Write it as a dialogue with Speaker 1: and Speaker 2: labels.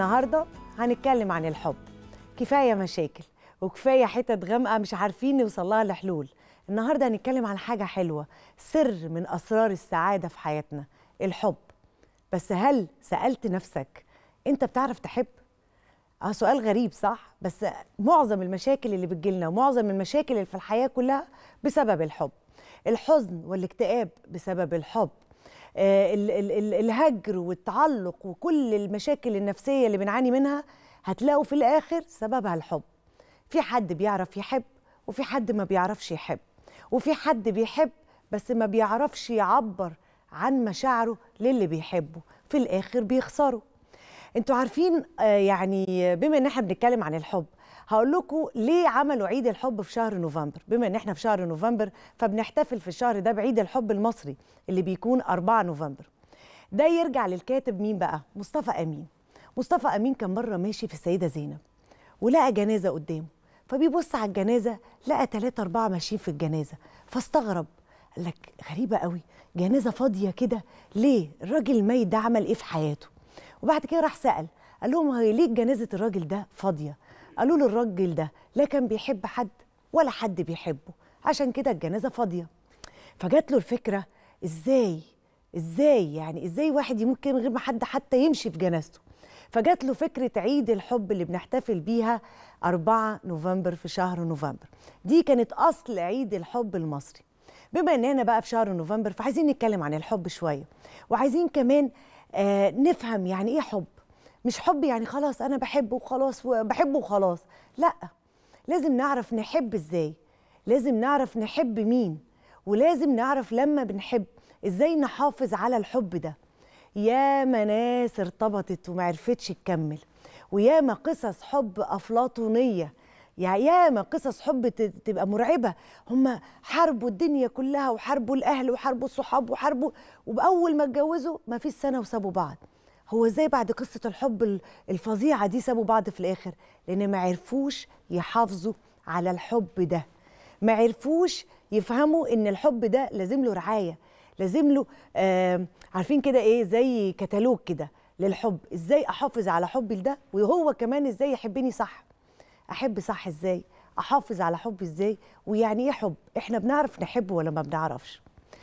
Speaker 1: النهارده هنتكلم عن الحب كفايه مشاكل وكفايه حتت غامقه مش عارفين نوصل لها لحلول النهارده هنتكلم عن حاجه حلوه سر من اسرار السعاده في حياتنا الحب بس هل سالت نفسك انت بتعرف تحب اه سؤال غريب صح بس معظم المشاكل اللي بتجيلنا ومعظم المشاكل اللي في الحياه كلها بسبب الحب الحزن والاكتئاب بسبب الحب آه، الهجر والتعلق وكل المشاكل النفسيه اللي بنعاني منها هتلاقوا في الاخر سببها الحب في حد بيعرف يحب وفي حد ما بيعرفش يحب وفي حد بيحب بس ما بيعرفش يعبر عن مشاعره للي بيحبه في الاخر بيخسره انتوا عارفين آه، يعني بما ان احنا بنتكلم عن الحب هقول لكم ليه عملوا عيد الحب في شهر نوفمبر بما ان احنا في شهر نوفمبر فبنحتفل في الشهر ده بعيد الحب المصري اللي بيكون 4 نوفمبر ده يرجع للكاتب مين بقى مصطفى امين مصطفى امين كان مره ماشي في السيده زينب ولقى جنازه قدامه فبيبص على الجنازه لقى ثلاثة أربعة ماشيين في الجنازه فاستغرب قال لك غريبه قوي جنازه فاضيه كده ليه الراجل الميت ده عمل ايه في حياته وبعد كده راح سال قال لهم هي ليه جنازه الراجل ده فاضيه قالوا للراجل ده لا كان بيحب حد ولا حد بيحبه عشان كده الجنازه فاضيه فجات له الفكره ازاي ازاي يعني ازاي واحد يمكن غير ما حد حتى يمشي في جنازته فجات له فكره عيد الحب اللي بنحتفل بيها 4 نوفمبر في شهر نوفمبر دي كانت اصل عيد الحب المصري بما اننا بقى في شهر نوفمبر فعايزين نتكلم عن الحب شويه وعايزين كمان آه نفهم يعني ايه حب مش حب يعني خلاص انا بحبه وخلاص وبحبه وخلاص لا لازم نعرف نحب ازاي لازم نعرف نحب مين ولازم نعرف لما بنحب ازاي نحافظ على الحب ده يا ناس ارتبطت ومعرفتش تكمل وياما قصص حب افلاطونيه يعني ياما قصص حب تبقى مرعبه هم حاربوا الدنيا كلها وحاربوا الاهل وحاربوا الصحاب وحاربوا وباول ما اتجوزوا ما فيش سنه وسابوا بعض هو ازاي بعد قصه الحب الفظيعه دي سابوا بعض في الاخر لان ما عرفوش يحافظوا على الحب ده ما عرفوش يفهموا ان الحب ده لازم له رعايه لازم له آه عارفين كده ايه زي كتالوج كده للحب ازاي احافظ على حبي ده وهو كمان ازاي يحبني صح احب صح ازاي احافظ على حبي ازاي ويعني ايه حب احنا بنعرف نحب ولا ما بنعرفش